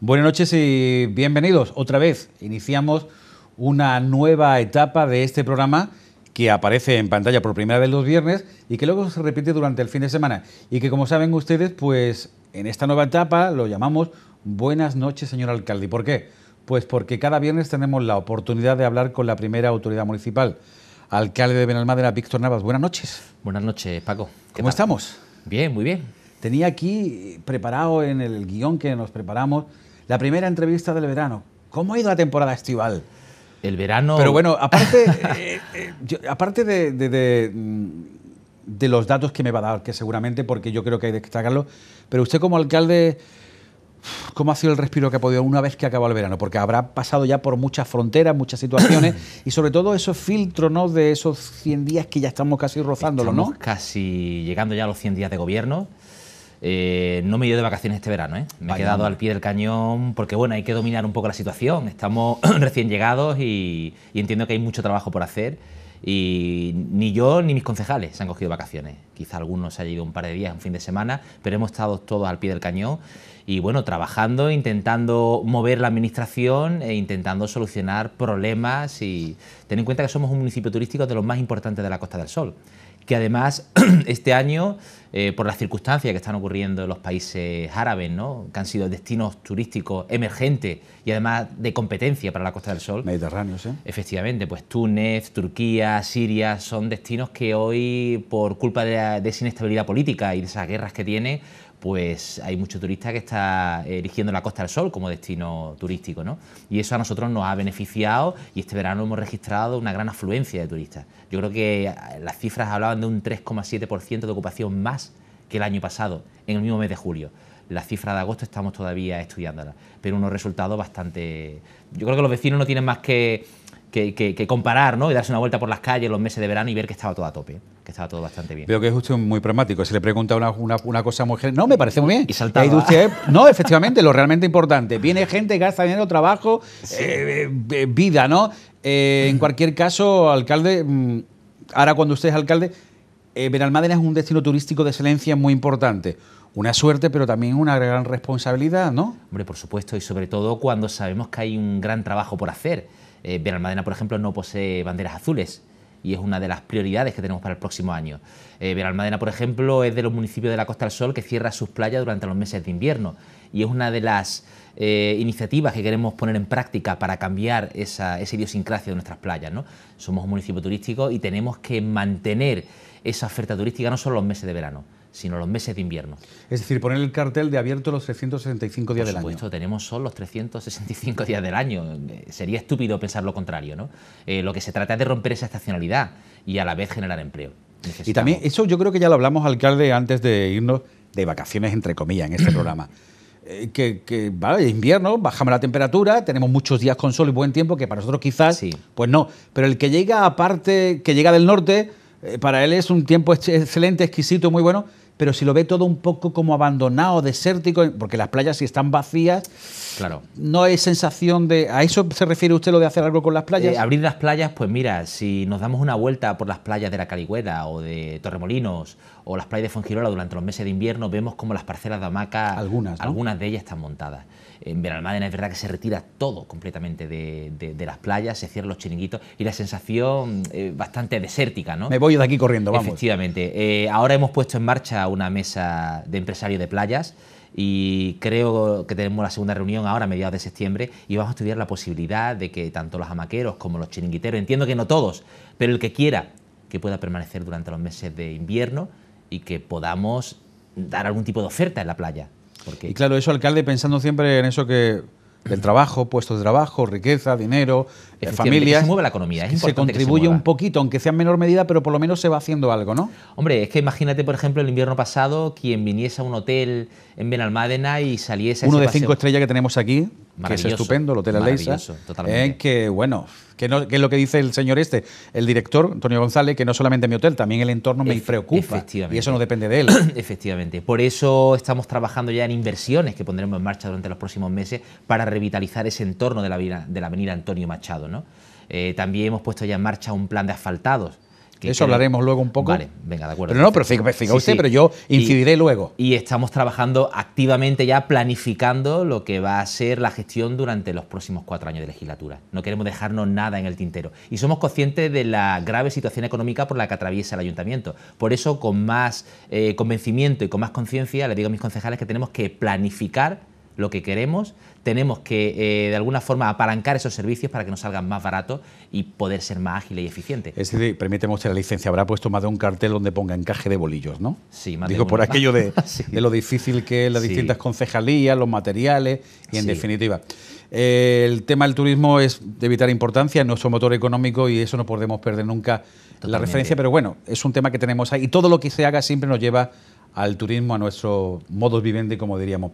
Buenas noches y bienvenidos otra vez. Iniciamos una nueva etapa de este programa que aparece en pantalla por primera vez los viernes y que luego se repite durante el fin de semana. Y que como saben ustedes, pues en esta nueva etapa lo llamamos Buenas noches, señor alcalde. por qué? Pues porque cada viernes tenemos la oportunidad de hablar con la primera autoridad municipal. Alcalde de Benalmádena, Víctor Navas, buenas noches. Buenas noches, Paco. ¿Cómo estamos? Bien, muy bien. Tenía aquí preparado en el guión que nos preparamos la primera entrevista del verano. ¿Cómo ha ido la temporada estival? el verano. Pero bueno, aparte, eh, eh, aparte de, mm, de, los datos que me va a dar, que seguramente, porque yo creo que hay que destacarlo, pero usted como alcalde, ¿cómo ha sido el respiro que ha podido una vez que acaba el verano? Porque habrá pasado ya por muchas fronteras, muchas situaciones, y sobre todo esos filtros ¿no? de esos 100 días que ya estamos casi rozándolo, ¿no? Casi llegando ya a los 100 días de gobierno. Eh, no me he ido de vacaciones este verano, ¿eh? me he quedado al pie del cañón porque bueno, hay que dominar un poco la situación, estamos recién llegados y, entiendo que hay mucho trabajo por hacer y ni yo ni mis concejales se han cogido vacaciones, quizá algunos se haya ido un par de días, un fin de semana, pero hemos estado todos al pie del cañón y bueno, trabajando, intentando mover la administración e intentando solucionar problemas y ten en cuenta que somos un municipio turístico de los más importantes de la Costa del Sol, que además este año eh, por las circunstancias que están ocurriendo en los países árabes, ¿no? que han sido destinos turísticos emergentes y además de competencia para la Costa del Sol. Mediterráneo, sí. Efectivamente, pues Túnez, Turquía, Siria son destinos que hoy, por culpa de, de esa inestabilidad política y de esas guerras que tiene, pues hay mucho turista que está eligiendo la Costa del Sol como destino turístico, ¿no? Y eso a nosotros nos ha beneficiado y este verano hemos registrado una gran afluencia de turistas. Yo creo que las cifras hablaban de un 3,7% de ocupación más que el año pasado, en el mismo mes de julio. La cifra de agosto estamos todavía estudiándola, pero unos resultados bastante... Yo creo que los vecinos no tienen más que que, comparar, ¿no? Y darse una vuelta por las calles los meses de verano y ver que estaba todo a tope, que estaba todo bastante bien. Veo que es usted muy pragmático. Se le pregunta una, una, cosa muy general. No, me parece muy bien. Y saltaba. no, efectivamente, lo realmente importante. Viene gente, gasta dinero, trabajo, eh, eh, eh, vida, ¿no? en cualquier caso, alcalde, mm, ahora cuando usted es alcalde, Benalmádena es un destino turístico de excelencia muy importante una suerte, pero también una gran responsabilidad, ¿no? Hombre, por supuesto, y sobre todo cuando sabemos que hay un gran trabajo por hacer. Eh, por ejemplo, no posee banderas azules y es una de las prioridades que tenemos para el próximo año. Eh, por ejemplo, es de los municipios de la Costa del Sol que cierra sus playas durante los meses de invierno y es una de las eh, iniciativas que queremos poner en práctica para cambiar esa, idiosincrasia de nuestras playas. Somos un municipio turístico y tenemos que mantener esa oferta turística no solo los meses de verano, sino los meses de invierno. Es decir, poner el cartel de abierto los 365 días Por supuesto, año. tenemos sol los 365 días del año. Sería estúpido pensar lo contrario, ¿no? Eh, lo que se trata es de romper esa estacionalidad y a la vez generar empleo. Y también, eso yo creo que ya lo hablamos, alcalde, antes de irnos de vacaciones, entre comillas, en este programa. Eh, que, que, vale, invierno, bajamos la temperatura, tenemos muchos días con sol y buen tiempo, que para nosotros quizás, pues no. Pero el que llega aparte, que llega del norte, eh, para él es un tiempo excelente, exquisito, muy bueno pero si lo ve todo un poco como abandonado, desértico, porque las playas si están vacías, claro. no hay sensación de... ¿A eso se refiere usted lo de hacer algo con las playas? Eh, abrir las playas, pues mira, si nos damos una vuelta por las playas de la Caligüeda o de Torremolinos o las playas de Fongirola durante los meses de invierno, vemos como las parcelas de hamaca, algunas de ellas están montadas. En Benalmádena es verdad que se retira todo completamente de, las playas, se cierran los chiringuitos y la sensación es eh, bastante desértica, ¿no? Me voy de aquí corriendo, vamos. Efectivamente. Eh, ahora hemos puesto en marcha una mesa de empresarios de playas y creo que tenemos la segunda reunión ahora a mediados de septiembre y vamos a estudiar la posibilidad de que tanto los amaqueros como los chiringuiteros, entiendo que no todos, pero el que quiera que pueda permanecer durante los meses de invierno y que podamos dar algún tipo de oferta en la playa. Y claro, eso alcalde pensando siempre en eso que ...el trabajo, puestos de trabajo, riqueza, dinero, eh, familias. se mueve la economía, es Se contribuye un poquito, aunque sea en menor medida, pero por lo menos se va haciendo algo, ¿no? Hombre, es que imagínate, por ejemplo, el invierno pasado, quien viniese a un hotel en Benalmádena y saliese. Uno de cinco estrellas que tenemos aquí que es estupendo, el Hotel totalmente. Eh, que, bueno, que, es lo que dice el señor este, el director, Antonio González, que no solamente mi hotel, también el entorno me preocupa. Y eso no depende de él. efectivamente. Por eso estamos trabajando ya en inversiones que pondremos en marcha durante los próximos meses para revitalizar ese entorno de la, de la avenida Antonio Machado. ¿no? Eh, también hemos puesto ya en marcha un plan de asfaltados eso hablaremos luego un poco. Vale, venga, de acuerdo. Pero no, pero fíjate usted, pero yo incidiré luego. Y estamos trabajando activamente ya planificando lo que va a ser la gestión durante los próximos cuatro años de legislatura. No queremos dejarnos nada en el tintero. Y somos conscientes de la grave situación económica por la que atraviesa el ayuntamiento. Por eso, con más eh, convencimiento y con más conciencia, le digo a mis concejales que tenemos que planificar lo que queremos, tenemos que eh, de alguna forma apalancar esos servicios para que nos salgan más baratos y poder ser más ágiles y eficientes. Es decir, permíteme usted la licencia, habrá puesto más de un cartel donde ponga encaje de bolillos, ¿no? Sí, más Digo, por aquello ah, de, lo difícil que es las distintas concejalías, los materiales y en definitiva. Eh, el tema del turismo es de vital importancia, es nuestro motor económico y eso no podemos perder nunca la referencia, pero bueno, es un tema que tenemos ahí y todo lo que se haga siempre nos lleva al turismo, a nuestros modos y como diríamos.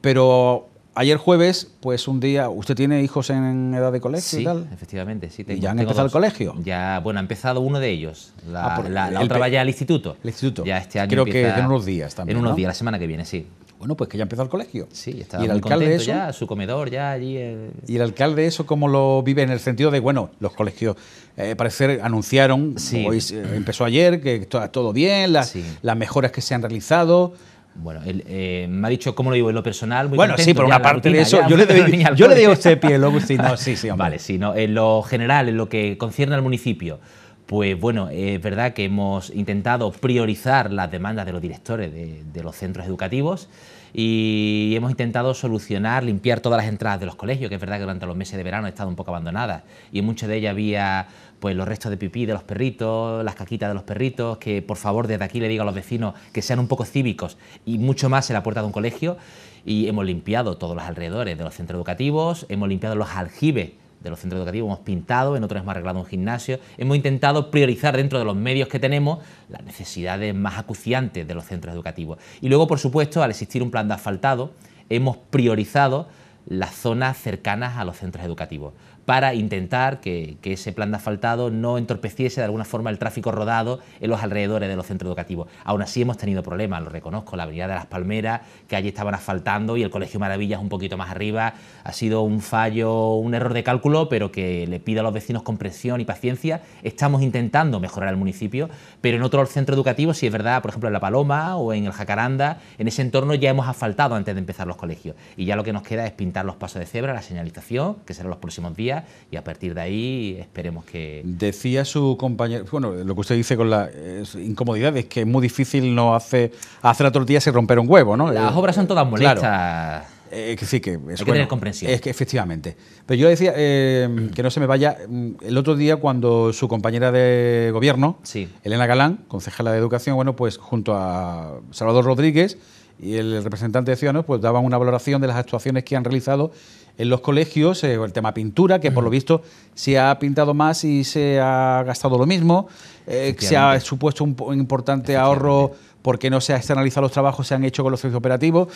Pero ayer jueves, pues un día, ¿usted tiene hijos en edad de colegio y tal? efectivamente, sí. Tengo, ya han empezado el colegio? Ya, bueno, ha empezado uno de ellos. La, ah, otra la, la otra al instituto. El instituto. Ya este año Creo que en unos días también, En unos días, la semana que viene, sí. Bueno, pues que ya empezó el colegio. Sí, está y el alcalde ya, su comedor ya allí. Eh. Y el alcalde eso cómo lo vive en el sentido de, bueno, los colegios, eh, parecer, anunciaron, hoy, eh, empezó ayer, que está todo bien, las mejoras que se han realizado. Bueno, eh, me ha dicho cómo lo digo en lo personal. Muy bueno, sí, por una parte de eso. yo, le doy, usted pie, No, sí, sí, hombre. Vale, sí, no, en lo general, en lo que concierne al municipio. Pues bueno, es verdad que hemos intentado priorizar las demandas de los directores de los centros educativos y hemos intentado solucionar, limpiar todas las entradas de los colegios, que es verdad que durante los meses de verano han estado un poco abandonada, y en muchas de ellas había pues los restos de pipí de los perritos, las caquitas de los perritos, que por favor desde aquí le digo a los vecinos que sean un poco cívicos y mucho más en la puerta de un colegio y hemos limpiado todos los alrededores de los centros educativos, hemos limpiado los aljibes de los centros educativos, hemos pintado, en otros hemos arreglado un gimnasio, hemos intentado priorizar dentro de los medios que tenemos las necesidades más acuciantes de los centros educativos. Y luego, por supuesto, al existir un plan de asfaltado, hemos priorizado las zonas cercanas a los centros educativos para intentar que, ese plan de asfaltado no entorpeciese de alguna forma el tráfico rodado en los alrededores de los centros educativos. Aún así hemos tenido problemas, lo reconozco, la avenida de las Palmeras, que allí estaban asfaltando y el Colegio Maravillas un poquito más arriba, ha sido un fallo, un error de cálculo, pero que le pido a los vecinos comprensión y paciencia. Estamos intentando mejorar el municipio, pero en otros centros educativos, si es verdad, por ejemplo en La Paloma o en el Jacaranda, en ese entorno ya hemos asfaltado antes de empezar los colegios. Y ya lo que nos queda es pintar los pasos de cebra, la señalización, que serán los próximos días, y a partir de ahí esperemos que... Decía su compañero, bueno, lo que usted dice con las incomodidad es que es muy difícil no hace, hacer la tortilla sin romper un huevo, ¿no? Las eh, obras son todas molestas. Eh, sí, que Hay que tener comprensión. Es que efectivamente. Pero yo decía eh, que no se me vaya. Mm, el otro día, cuando su compañera de gobierno, Elena Galán, concejala de Educación, bueno, pues junto a Salvador Rodríguez y el representante de Ciudadanos pues daban una valoración de las actuaciones que han realizado en los colegios, eh, el tema pintura, que por lo visto se ha pintado más y se ha gastado lo mismo, eh, se ha supuesto un, importante ahorro porque no se ha externalizado los trabajos, se han hecho con los servicios operativos.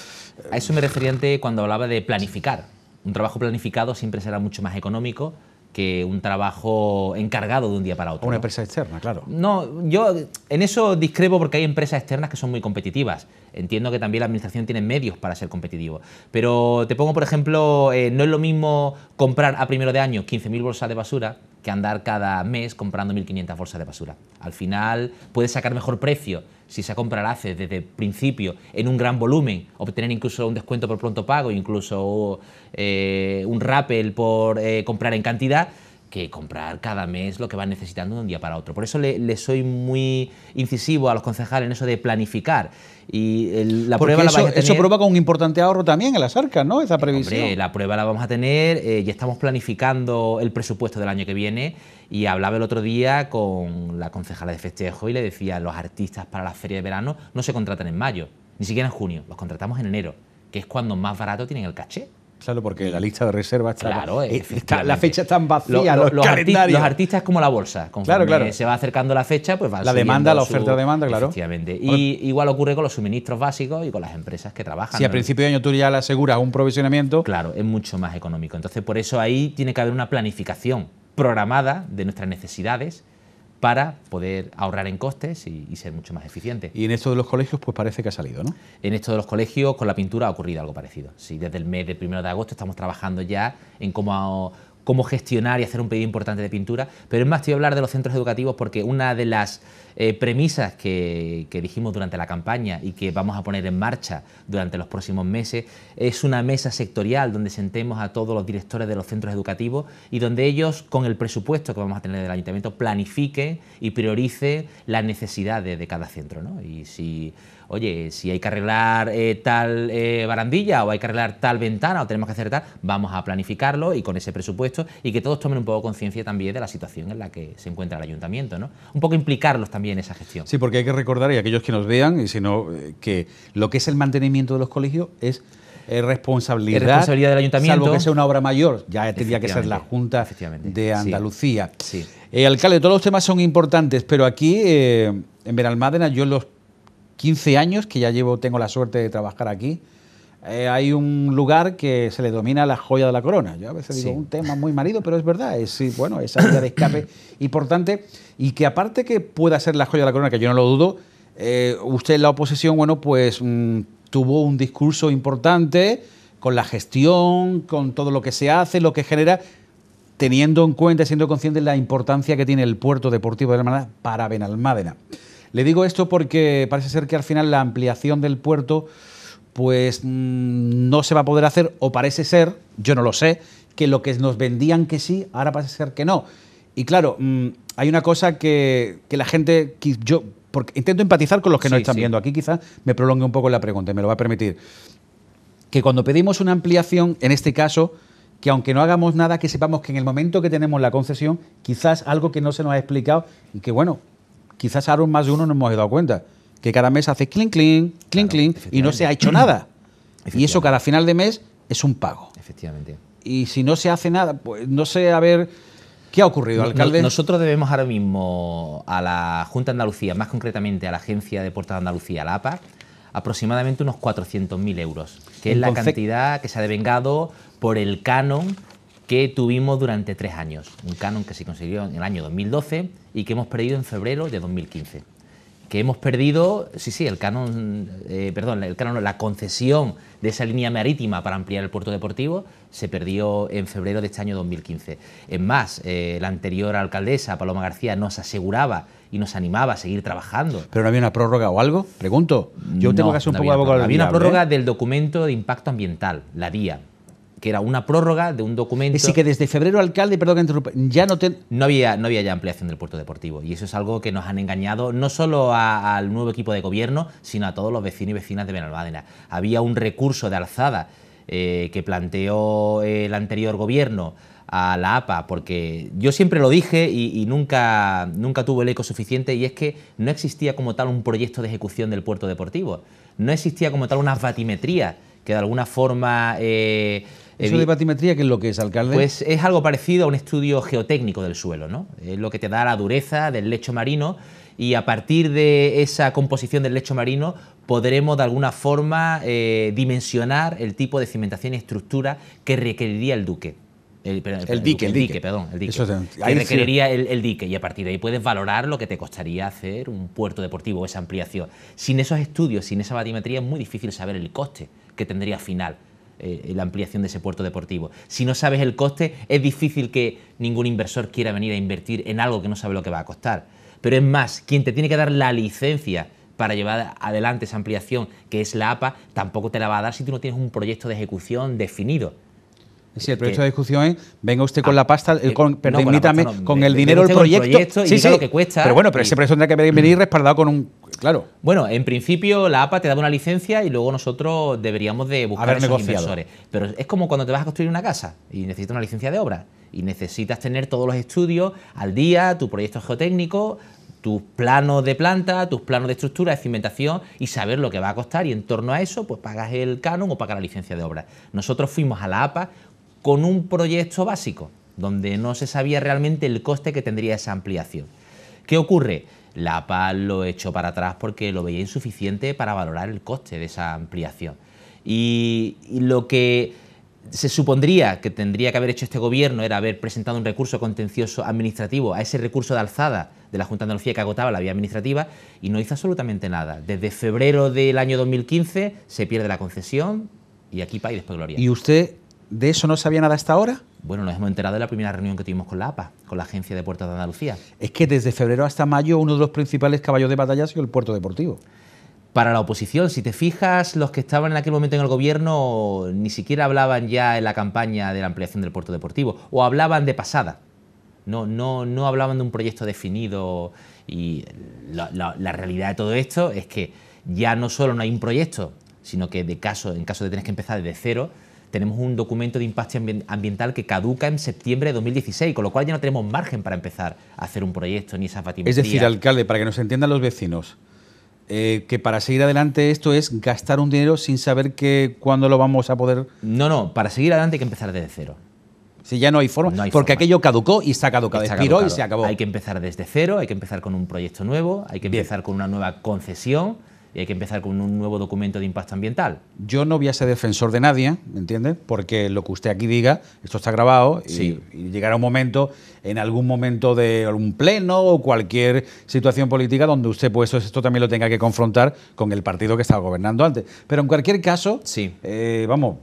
A eso me refería cuando hablaba de planificar. Un trabajo planificado siempre será mucho más económico que un trabajo encargado de un día para otro. Una empresa externa, claro. No, yo en eso discrepo porque hay empresas externas que son muy competitivas. Entiendo que también la administración tiene medios para ser competitivo. Pero te pongo, por ejemplo, eh, no es lo mismo comprar a primero de año 15.000 bolsas de basura que andar cada mes comprando 1.500 bolsas de basura. Al final puedes sacar mejor precio si se compra la hace desde el principio en un gran volumen, obtener incluso un descuento por pronto pago, incluso eh, un rappel por eh, comprar en cantidad, que comprar cada mes lo que van necesitando de un día para otro. Por eso le, soy muy incisivo a los concejales en eso de planificar. Y la prueba eso, tener, provoca un importante ahorro también en las arcas, ¿no? Esa eh, previsión. la prueba la vamos a tener, eh, ya estamos planificando el presupuesto del año que viene y hablaba el otro día con la concejala de festejo y le decía, los artistas para la feria de verano no se contratan en mayo, ni siquiera en junio, los contratamos en enero, que es cuando más barato tienen el caché. Claro, porque la lista de reservas está. Claro, eh, la fecha está vacía, los, los, artistas como la bolsa. Conforme claro, claro. se va acercando la fecha, pues va La demanda, la oferta de demanda, claro. Efectivamente. Y igual ocurre con los suministros básicos y con las empresas que trabajan. Si a principio de año tú ya le aseguras un provisionamiento. Claro, es mucho más económico. Entonces, por eso ahí tiene que haber una planificación programada de nuestras necesidades para poder ahorrar en costes y, ser mucho más eficiente. Y en esto de los colegios, pues parece que ha salido, ¿no? En esto de los colegios, con la pintura ha ocurrido algo parecido. Sí, desde el mes del primero de agosto estamos trabajando ya en cómo cómo gestionar y hacer un pedido importante de pintura, pero es más, te voy a hablar de los centros educativos porque una de las eh, premisas que, dijimos durante la campaña y que vamos a poner en marcha durante los próximos meses es una mesa sectorial donde sentemos a todos los directores de los centros educativos y donde ellos, con el presupuesto que vamos a tener del ayuntamiento, planifiquen y prioricen las necesidades de cada centro. ¿no? Y si oye, si hay que arreglar eh, tal eh, barandilla o hay que arreglar tal ventana o tenemos que hacer tal, vamos a planificarlo y con ese presupuesto y que todos tomen un poco conciencia también de la situación en la que se encuentra el ayuntamiento, ¿no? Un poco implicarlos también en esa gestión. Sí, porque hay que recordar, y aquellos que nos vean, y si no, eh, que lo que es el mantenimiento de los colegios es responsabilidad, responsabilidad, del ayuntamiento. Salvo que sea una obra mayor, ya tendría que ser la Junta de Andalucía. Sí, alcalde, todos los temas son importantes, pero aquí en Veralmádena yo los 15 años que ya llevo, tengo la suerte de trabajar aquí, eh, hay un lugar que se le domina la joya de la corona. Yo a veces digo un tema muy marido, pero es verdad, es bueno, esa área de escape importante y que aparte que pueda ser la joya de la corona, que yo no lo dudo, eh, usted en la oposición, bueno, pues mm, tuvo un discurso importante con la gestión, con todo lo que se hace, lo que genera, teniendo en cuenta, siendo consciente de la importancia que tiene el puerto deportivo de hermana para Benalmádena. Le digo esto porque parece ser que al final la ampliación del puerto pues mm, no se va a poder hacer o parece ser, yo no lo sé, que lo que nos vendían que sí, ahora parece ser que no. Y claro, mm, hay una cosa que, la gente, yo porque intento empatizar con los que nos no están viendo aquí, quizás me prolongue un poco la pregunta y me lo va a permitir. Que cuando pedimos una ampliación, en este caso, que aunque no hagamos nada, que sepamos que en el momento que tenemos la concesión, quizás algo que no se nos ha explicado y que bueno, quizás ahora más de uno no hemos dado cuenta, que cada mes hace clink, clink, clink, clink y no se ha hecho nada. Y eso cada final de mes es un pago. Efectivamente. Y si no se hace nada, pues no sé, a ver, ¿qué ha ocurrido, alcalde? Nosotros debemos ahora mismo a la Junta de Andalucía, más concretamente a la Agencia de Puertas de Andalucía, la APA, aproximadamente unos 400.000 euros, que es la cantidad que se ha devengado por el canon que tuvimos durante tres años, un canon que se consiguió en el año 2012 y que hemos perdido en febrero de 2015. Que hemos perdido, sí, sí, el canon, eh, perdón, el canon, la concesión de esa línea marítima para ampliar el puerto deportivo se perdió en febrero de este año 2015. Es más, eh, la anterior alcaldesa, Paloma García, nos aseguraba y nos animaba a seguir trabajando. ¿Pero no había una prórroga o algo? Pregunto. Yo tengo que hacer un poco de Había una prórroga, había ¿eh? una prórroga del documento de impacto ambiental, la DIA que era una prórroga de un documento. Así que desde febrero, alcalde, perdón que interrumpa, ya no No había, no había ya ampliación del puerto deportivo y eso es algo que nos han engañado no solo al nuevo equipo de gobierno, sino a todos los vecinos y vecinas de Benalmádena. Había un recurso de alzada eh, que planteó eh, el anterior gobierno a la APA, porque yo siempre lo dije y, nunca, nunca tuvo el eco suficiente, y es que no existía como tal un proyecto de ejecución del puerto deportivo, no existía como tal una batimetría que de alguna forma eh, ¿Eso de batimetría qué es lo que es, alcalde? Pues es algo parecido a un estudio geotécnico del suelo, ¿no? Es lo que te da la dureza del lecho marino y a partir de esa composición del lecho marino podremos de alguna forma eh, dimensionar el tipo de cimentación y estructura que requeriría el duque. El, el, el, dique, perdón, el dique. que requeriría el, dique y a partir de ahí puedes valorar lo que te costaría hacer un puerto deportivo, o esa ampliación. Sin esos estudios, sin esa batimetría es muy difícil saber el coste que tendría final eh, la ampliación de ese puerto deportivo. Si no sabes el coste, es difícil que ningún inversor quiera venir a invertir en algo que no sabe lo que va a costar. Pero es más, quien te tiene que dar la licencia para llevar adelante esa ampliación, que es la APA, tampoco te la va a dar si tú no tienes un proyecto de ejecución definido. Sí, el proyecto de discusión es, venga usted con ah, la pasta, eh, con, con el dinero, del proyecto, sí, sí, lo que cuesta. Pero bueno, pero ese proyecto tendrá que venir mm. respaldado con un... Claro. Bueno, en principio la APA te da una licencia y luego nosotros deberíamos de buscar inversores. Pero es como cuando te vas a construir una casa y necesitas una licencia de obra y necesitas tener todos los estudios al día, tu proyecto geotécnico, tus planos de planta, tus planos de estructura, de cimentación y saber lo que va a costar y en torno a eso pues pagas el canon o pagas la licencia de obra. Nosotros fuimos a la APA con un proyecto básico, donde no se sabía realmente el coste que tendría esa ampliación. ¿Qué ocurre? La PAL lo echó para atrás porque lo veía insuficiente para valorar el coste de esa ampliación. Y, lo que se supondría que tendría que haber hecho este gobierno era haber presentado un recurso contencioso administrativo a ese recurso de alzada de la Junta de Andalucía que agotaba la vía administrativa y no hizo absolutamente nada. Desde febrero del año 2015 se pierde la concesión y aquí y después gloria. ¿Y usted ¿De eso no sabía nada hasta ahora? Bueno, nos hemos enterado de la primera reunión que tuvimos con la APA, con la Agencia de Puertos de Andalucía. Es que desde febrero hasta mayo uno de los principales caballos de batalla ha sido el puerto deportivo. Para la oposición, si te fijas, los que estaban en aquel momento en el gobierno ni siquiera hablaban ya en la campaña de la ampliación del puerto deportivo, o hablaban de pasada. No, no, no hablaban de un proyecto definido y la, la realidad de todo esto es que ya no solo no hay un proyecto, sino que de caso, en caso de tener que empezar desde cero, tenemos un documento de impacto ambiental que caduca en septiembre de 2016, con lo cual ya no tenemos margen para empezar a hacer un proyecto ni esa Es decir, alcalde, para que nos entiendan los vecinos, eh, que para seguir adelante esto es gastar un dinero sin saber que cuándo lo vamos a poder... No, no, para seguir adelante hay que empezar desde cero. Si ya no hay forma, porque aquello caducó y está caducado, se y se acabó. Hay que empezar desde cero, hay que empezar con un proyecto nuevo, hay que empezar con una nueva concesión, y hay que empezar con un nuevo documento de impacto ambiental. Yo no voy a ser defensor de nadie, ¿me entiendes? Porque lo que usted aquí diga, esto está grabado y, llegará un momento, en algún momento de algún pleno o cualquier situación política donde usted pues esto también lo tenga que confrontar con el partido que estaba gobernando antes. Pero en cualquier caso, eh, vamos,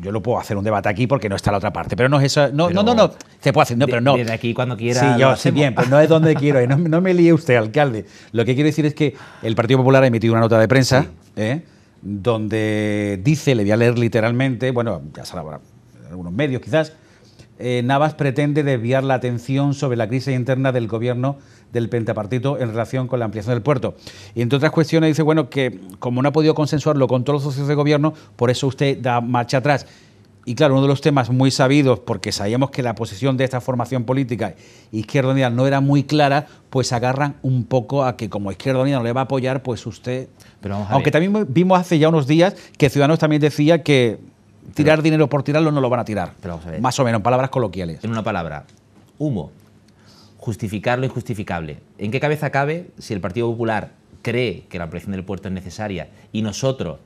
yo lo puedo hacer un debate aquí porque no está la otra parte, pero no es eso, no, no, no, no, se puede hacer, no, pero no. Desde aquí cuando quiera. Sí, yo sé bien, pero no es donde quiero, no, no, me líe usted, alcalde. Lo que quiero decir es que el Partido Popular ha emitido una nota de prensa ¿eh? donde dice, le voy a leer literalmente, bueno, ya se en algunos medios quizás, eh, Navas pretende desviar la atención sobre la crisis interna del gobierno del Pentapartito en relación con la ampliación del puerto. Y entre otras cuestiones dice, bueno, que como no ha podido consensuarlo con todos los socios de gobierno, por eso usted da marcha atrás. Y claro, uno de los temas muy sabidos, porque sabíamos que la posición de esta formación política Izquierda Unida no era muy clara, pues agarran un poco a que como Izquierda Unida no le va a apoyar, pues usted... Pero Aunque también vimos hace ya unos días que Ciudadanos también decía que tirar dinero por tirarlo no lo van a tirar. Más o menos, en palabras coloquiales. En una palabra, humo. Justificar lo injustificable. ¿En qué cabeza cabe si el Partido Popular cree que la ampliación del puerto es necesaria y nosotros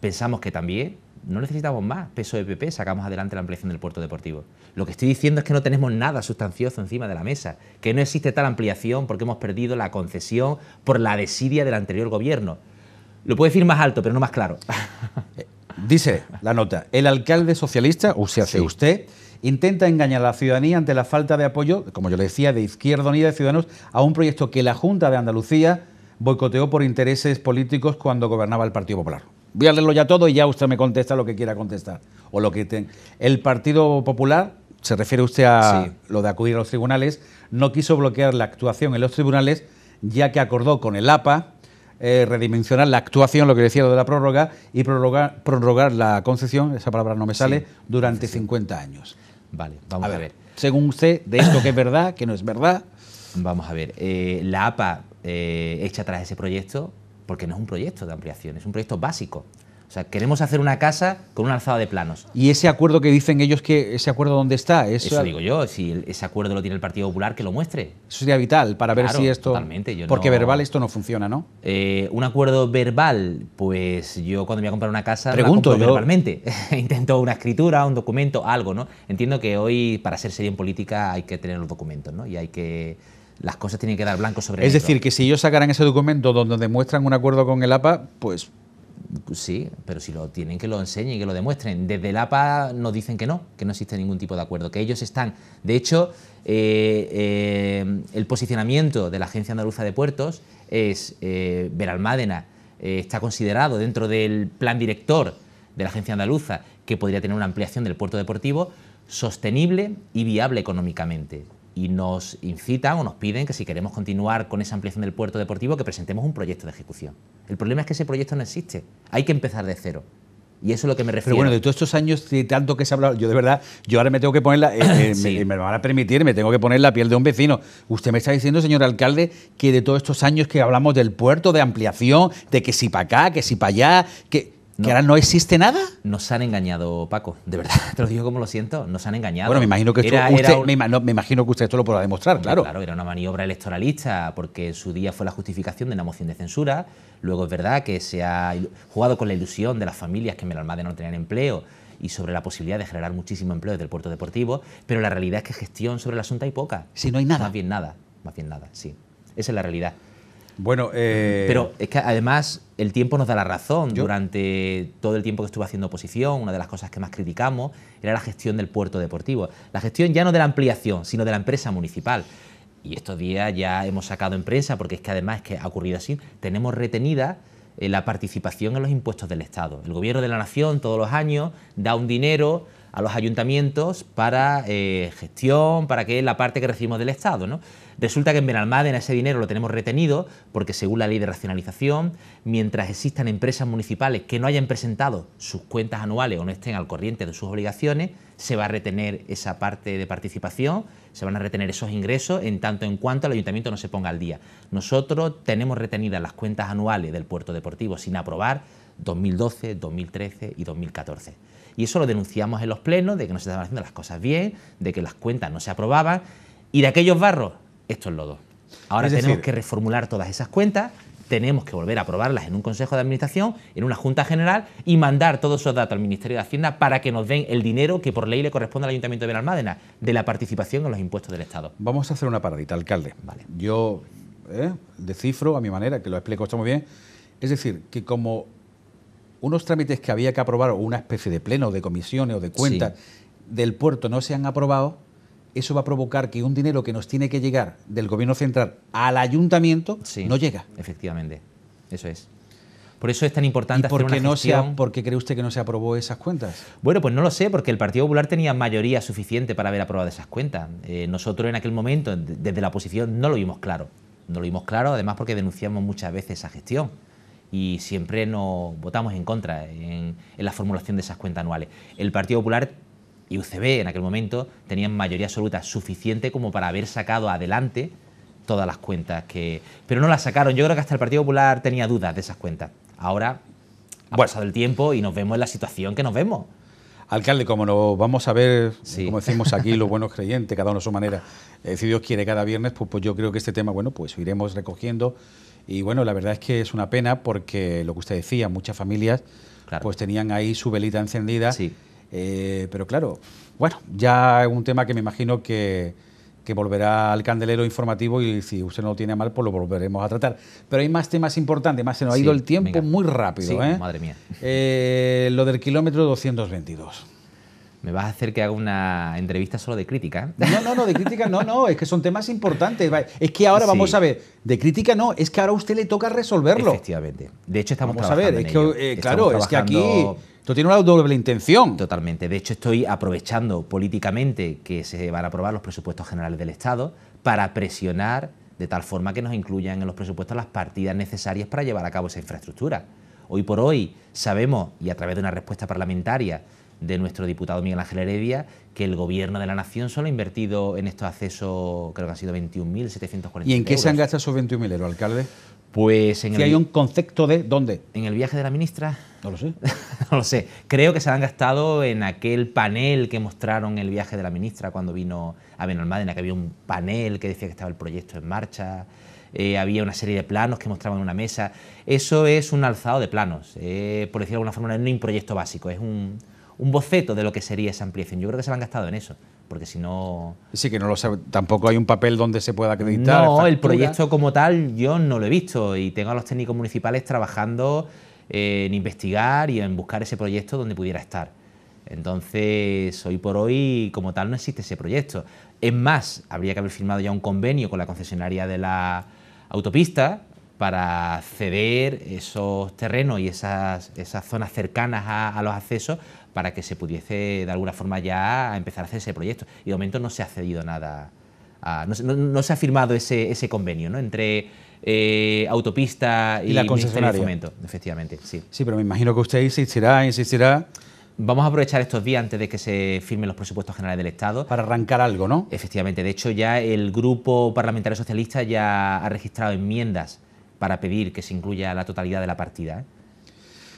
pensamos que también? No necesitamos más peso de PP, sacamos adelante la ampliación del puerto deportivo. Lo que estoy diciendo es que no tenemos nada sustancioso encima de la mesa, que no existe tal ampliación porque hemos perdido la concesión por la desidia del anterior gobierno. Lo puedo decir más alto, pero no más claro. Dice la nota, el alcalde socialista, o sea, hace usted, intenta engañar a la ciudadanía ante la falta de apoyo, como yo le decía, de Izquierda Unida de Ciudadanos a un proyecto que la Junta de Andalucía boicoteó por intereses políticos cuando gobernaba el Partido Popular. Voy a leerlo ya todo y ya usted me contesta lo que quiera contestar. O lo que El Partido Popular, se refiere usted a lo de acudir a los tribunales, no quiso bloquear la actuación en los tribunales ya que acordó con el APA, eh, redimensionar la actuación, lo que decía lo de la prórroga, y prorrogar, la concesión, esa palabra no me sale, durante 50 años. Vale, vamos a ver, Según usted, de esto que es verdad, que no es verdad. Vamos a ver, eh, la APA eh, echa atrás ese proyecto porque no es un proyecto de ampliación, es un proyecto básico. O sea, queremos hacer una casa con una alzada de planos. ¿Y ese acuerdo que dicen ellos que ese acuerdo dónde está? Eso, digo yo, si ese acuerdo lo tiene el Partido Popular, que lo muestre. Eso sería vital para ver si esto. Totalmente, porque verbal esto no funciona, ¿no? Eh, un acuerdo verbal, pues yo cuando voy a comprar una casa. Pregunto, verbalmente. Intento una escritura, un documento, algo, ¿no? Entiendo que hoy, para ser serio en política, hay que tener los documentos, ¿no? Y hay que las cosas tienen que dar blanco sobre Es decir, que si ellos sacaran ese documento donde demuestran un acuerdo con el APA, pues Sí, pero si lo tienen, que lo enseñen, y que lo demuestren. Desde el APA nos dicen que no, que no existe ningún tipo de acuerdo, que ellos están. De hecho, eh, eh, el posicionamiento de la Agencia Andaluza de Puertos es Veralmádena. Eh, está considerado dentro del plan director de la Agencia Andaluza que podría tener una ampliación del puerto deportivo sostenible y viable económicamente y nos incitan o nos piden que si queremos continuar con esa ampliación del puerto deportivo que presentemos un proyecto de ejecución. El problema es que ese proyecto no existe, hay que empezar de cero. Y eso es lo que me refiero. Pero bueno, de todos estos años, tanto que se ha hablado, yo de verdad, yo ahora me tengo que poner la. Eh, eh, me, me, van a permitir, me tengo que poner la piel de un vecino. Usted me está diciendo, señor alcalde, que de todos estos años que hablamos del puerto, de ampliación, de que si para acá, que si para allá, que ¿Que ahora no existe nada? Nos han engañado, Paco. De verdad, te lo digo como lo siento. Nos han engañado. Bueno, me imagino que, usted, me, imagino que usted esto lo podrá demostrar, claro. Claro, era una maniobra electoralista porque su día fue la justificación de una moción de censura. Luego es verdad que se ha jugado con la ilusión de las familias que en de no tenían empleo y sobre la posibilidad de generar muchísimo empleo desde el puerto deportivo, pero la realidad es que gestión sobre el asunto hay poca. Si no hay nada. Más bien nada, más bien nada, sí. Esa es la realidad. Bueno, eh, Pero es que además el tiempo nos da la razón. Durante todo el tiempo que estuve haciendo oposición, una de las cosas que más criticamos era la gestión del puerto deportivo. La gestión ya no de la ampliación, sino de la empresa municipal. Y estos días ya hemos sacado en prensa, porque es que además es que ha ocurrido así, tenemos retenida eh, la participación en los impuestos del Estado. El Gobierno de la Nación todos los años da un dinero a los ayuntamientos para eh, gestión, para que es la parte que recibimos del Estado. ¿no? Resulta que en Benalmádena ese dinero lo tenemos retenido porque según la ley de racionalización, mientras existan empresas municipales que no hayan presentado sus cuentas anuales o no estén al corriente de sus obligaciones, se va a retener esa parte de participación, se van a retener esos ingresos en tanto en cuanto el ayuntamiento no se ponga al día. Nosotros tenemos retenidas las cuentas anuales del puerto deportivo sin aprobar 2012, 2013 y 2014. Y eso lo denunciamos en los plenos, de que no se estaban haciendo las cosas bien, de que las cuentas no se aprobaban. Y de aquellos barros, esto es lodo. Ahora tenemos que reformular todas esas cuentas, tenemos que volver a aprobarlas en un Consejo de Administración, en una Junta General y mandar todos esos datos al Ministerio de Hacienda para que nos den el dinero que por ley le corresponde al Ayuntamiento de Benalmádena de la participación en los impuestos del Estado. Vamos a hacer una paradita, alcalde. Vale. Yo decifro ¿eh? descifro a mi manera, que lo explico está muy bien. Es decir, que como unos trámites que había que aprobar o una especie de pleno de comisiones o de cuentas del puerto no se han aprobado, eso va a provocar que un dinero que nos tiene que llegar del gobierno central al ayuntamiento no llega. Efectivamente, eso es. Por eso es tan importante ¿Y por qué no sea, ¿Por qué cree usted que no se aprobó esas cuentas? Bueno, pues no lo sé, porque el Partido Popular tenía mayoría suficiente para haber aprobado esas cuentas. Eh, nosotros en aquel momento, desde la oposición, no lo vimos claro. No lo vimos claro, además porque denunciamos muchas veces esa gestión y siempre nos votamos en contra en, la formulación de esas cuentas anuales. El Partido Popular y UCB en aquel momento tenían mayoría absoluta suficiente como para haber sacado adelante todas las cuentas que... Pero no las sacaron. Yo creo que hasta el Partido Popular tenía dudas de esas cuentas. Ahora ha pasado el tiempo y nos vemos en la situación que nos vemos. Alcalde, como nos vamos a ver, como decimos aquí, los buenos creyentes, cada uno a su manera, eh, si Dios quiere, cada viernes, pues, pues yo creo que este tema, bueno, pues iremos recogiendo y bueno, la verdad es que es una pena porque lo que usted decía, muchas familias pues tenían ahí su velita encendida. Eh, pero claro, bueno, ya es un tema que me imagino que, volverá al candelero informativo y si usted no lo tiene mal, pues lo volveremos a tratar. Pero hay más temas importantes, más se nos ha ido el tiempo muy rápido. ¿eh? Madre mía. Eh, lo del kilómetro 222 me vas a hacer que haga una entrevista solo de crítica. No, no, no, de crítica no, no, es que son temas importantes. Es que ahora vamos a ver, de crítica no, es que ahora a usted le toca resolverlo. Efectivamente. De hecho, estamos vamos a ver, es que, eh, claro, es que aquí. Esto tiene una doble intención. Totalmente. De hecho, estoy aprovechando políticamente que se van a aprobar los presupuestos generales del Estado para presionar de tal forma que nos incluyan en los presupuestos las partidas necesarias para llevar a cabo esa infraestructura. Hoy por hoy sabemos, y a través de una respuesta parlamentaria, de nuestro diputado Miguel Ángel Heredia, que el Gobierno de la Nación solo ha invertido en estos accesos, creo que han sido 21.740 ¿Y en qué se han gastado esos 21.000 euros, alcalde? Pues en si el, hay un concepto de dónde. ¿En el viaje de la ministra? No lo sé. no lo sé. Creo que se han gastado en aquel panel que mostraron el viaje de la ministra cuando vino a Benalmádena, que había un panel que decía que estaba el proyecto en marcha. Eh, había una serie de planos que mostraban en una mesa. Eso es un alzado de planos. Eh, por decirlo de alguna forma, no es un proyecto básico, es un, un boceto de lo que sería esa ampliación. Yo creo que se lo han gastado en eso, porque si no... Sí, que no lo sabe, tampoco hay un papel donde se pueda acreditar. No, el proyecto como tal yo no lo he visto y tengo a los técnicos municipales trabajando eh, en investigar y en buscar ese proyecto donde pudiera estar. Entonces, hoy por hoy, como tal, no existe ese proyecto. Es más, habría que haber firmado ya un convenio con la concesionaria de la autopista, para ceder esos terrenos y esas, esas zonas cercanas a, los accesos para que se pudiese de alguna forma ya empezar a hacer ese proyecto. Y de momento no se ha cedido nada, no, se ha firmado ese, convenio ¿no? entre eh, autopista y, la concesionaria. de Fomento, efectivamente. Sí. sí, pero me imagino que usted insistirá, insistirá. Vamos a aprovechar estos días antes de que se firmen los presupuestos generales del Estado. Para arrancar algo, ¿no? Efectivamente. De hecho, ya el Grupo Parlamentario Socialista ya ha registrado enmiendas para pedir que se incluya la totalidad de la partida.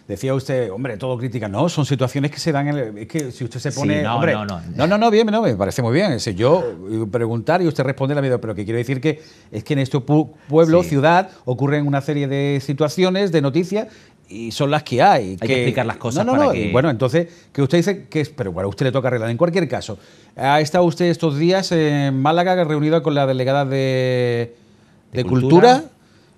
Decía usted, hombre, todo crítica. No, son situaciones que se dan. En el, es que si usted se pone. no, hombre, no, no, no, no. bien, me parece muy bien. yo eh, preguntar y usted responde la vida, pero que quiero decir que es que en este pueblo, ciudad, ocurren una serie de situaciones, de noticias, y son las que hay. Hay que, explicar las cosas. No, para Que... bueno, entonces, que usted dice que es, pero bueno, a usted le toca arreglar. En cualquier caso, ha estado usted estos días en Málaga reunido con la delegada de, cultura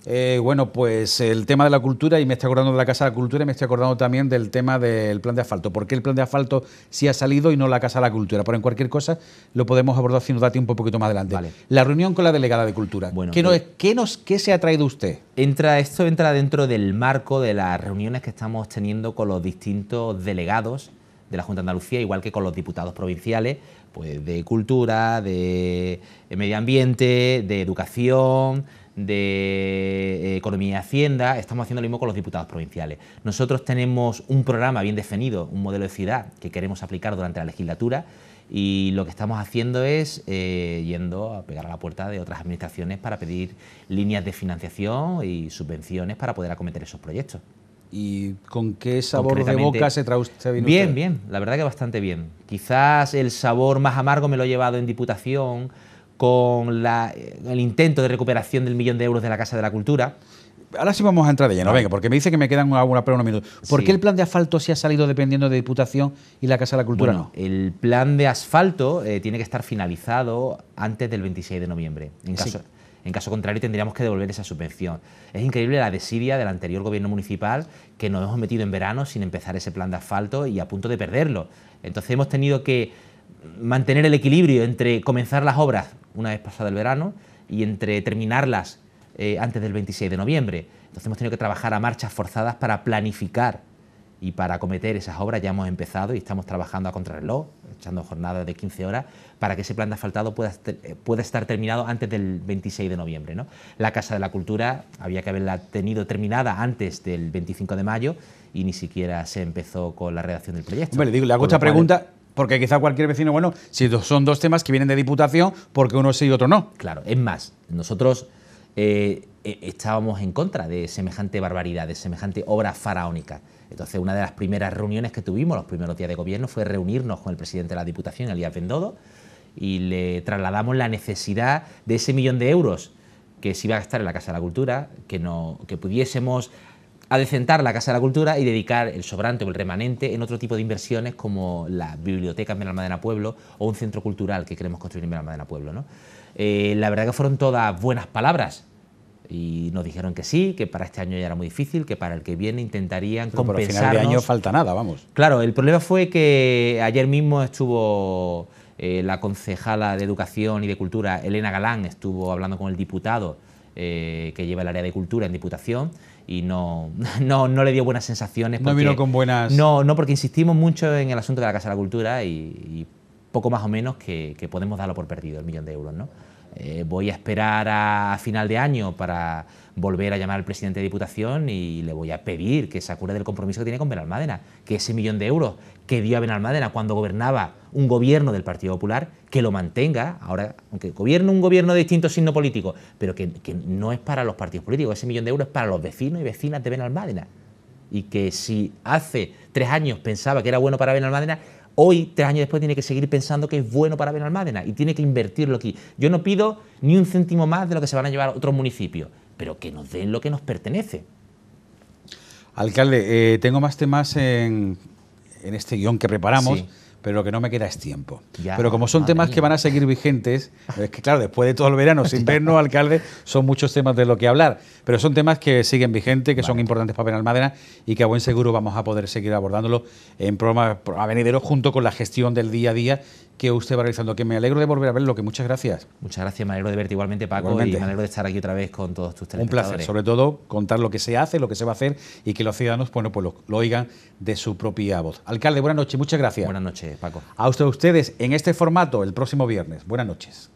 eh, bueno, pues el tema de la cultura, y me estoy acordando de la Casa de la Cultura y me estoy acordando también del tema del plan de asfalto. ¿Por qué el plan de asfalto sí ha salido y no la Casa de la Cultura? Pero en cualquier cosa lo podemos abordar si nos da tiempo un poquito más adelante. La reunión con la delegada de Cultura. Bueno, ¿Qué, pues nos, se ha traído usted? Entra, esto entra dentro del marco de las reuniones que estamos teniendo con los distintos delegados de la Junta de Andalucía, igual que con los diputados provinciales, pues de cultura, de medio ambiente, de educación, de eh, Economía y Hacienda, estamos haciendo lo mismo con los diputados provinciales. Nosotros tenemos un programa bien definido, un modelo de ciudad que queremos aplicar durante la legislatura y lo que estamos haciendo es eh, yendo a pegar a la puerta de otras administraciones para pedir líneas de financiación y subvenciones para poder acometer esos proyectos. ¿Y con qué sabor de boca se, traduce? Bien, bien, la verdad que bastante bien. Quizás el sabor más amargo me lo he llevado en diputación, con eh, el intento de recuperación del millón de euros de la Casa de la Cultura. Ahora sí vamos a entrar de lleno, venga, porque me dice que me quedan alguna pregunta. unos minutos. ¿Por qué el plan de asfalto se ha salido dependiendo de Diputación y la Casa de la Cultura no? El plan de asfalto eh, tiene que estar finalizado antes del 26 de noviembre. en caso contrario, tendríamos que devolver esa subvención. Es increíble la desidia del anterior gobierno municipal que nos hemos metido en verano sin empezar ese plan de asfalto y a punto de perderlo. Entonces hemos tenido que mantener el equilibrio entre comenzar las obras una vez pasado el verano y entre terminarlas eh, antes del 26 de noviembre. Entonces hemos tenido que trabajar a marchas forzadas para planificar y para acometer esas obras. Ya hemos empezado y estamos trabajando a contrarreloj, echando jornadas de 15 horas, para que ese plan de asfaltado pueda, eh, estar terminado antes del 26 de noviembre. ¿no? La Casa de la Cultura había que haberla tenido terminada antes del 25 de mayo y ni siquiera se empezó con la redacción del proyecto. le digo, le hago esta pregunta porque quizá cualquier vecino, bueno, si son dos temas que vienen de diputación, porque uno sí y otro no. Claro, es más, nosotros eh, e-, estábamos en contra de semejante barbaridad, de semejante obra faraónica. Entonces, una de las primeras reuniones que tuvimos, los primeros días de gobierno, fue reunirnos con el presidente de la Diputación, Elías Bendodo, y le trasladamos la necesidad de ese millón de euros que se iba a gastar en la Casa de la Cultura, que, no, que pudiésemos ...a decentar la Casa de la Cultura y dedicar el sobrante o el remanente en otro tipo de inversiones como la biblioteca en Almadena Pueblo o un centro cultural que queremos construir en Benalmádena Pueblo. ¿no? Eh, la verdad que fueron todas buenas palabras y nos dijeron que sí, que para este año ya era muy difícil, que para el que viene intentarían compensarnos... Pero final de año falta nada, vamos. Claro, el problema fue que ayer mismo estuvo eh, la concejala de Educación y de Cultura, Elena Galán, estuvo hablando con el diputado eh, que lleva el área de Cultura en Diputación y no, no, no, le dio buenas sensaciones. no vino con buenas... No, no, porque insistimos mucho en el asunto de la Casa de la Cultura y, poco más o menos que, que podemos darlo por perdido, el millón de euros, ¿no? Eh, voy a esperar a, final de año para volver a llamar al presidente de Diputación y le voy a pedir que se acuerde del compromiso que tiene con Benalmádena, que ese millón de euros que dio a Benalmádena cuando gobernaba un gobierno del Partido Popular, que lo mantenga, ahora, aunque gobierne un gobierno de distinto signo político, pero que, que no es para los partidos políticos, ese millón de euros es para los vecinos y vecinas de Benalmádena. Y que si hace tres años pensaba que era bueno para Benalmádena, hoy, tres años después, tiene que seguir pensando que es bueno para Benalmádena y tiene que invertirlo aquí. Yo no pido ni un céntimo más de lo que se van a llevar otros municipios, pero que nos den lo que nos pertenece. Alcalde, eh, tengo más temas en, en este guión que preparamos pero lo que no me queda es tiempo. pero como son temas que van a seguir vigentes, es que claro, después de todo el verano, sin vernos, alcalde, son muchos temas de lo que hablar, pero son temas que siguen vigentes, que son importantes para Benalmádena y que a buen seguro vamos a poder seguir abordándolo en programas, avenideros junto con la gestión del día a día que usted va realizando, que me alegro de volver a verlo, que muchas gracias. Muchas gracias, me alegro de verte igualmente, Paco, y me alegro de estar aquí otra vez con todos tus Un placer, sobre todo contar lo que se hace, lo que se va a hacer y que los ciudadanos, bueno, pues lo, lo oigan de su propia voz. Alcalde, buenas noches, muchas gracias. Buenas noches, Paco. A ustedes en este formato el próximo viernes. Buenas noches.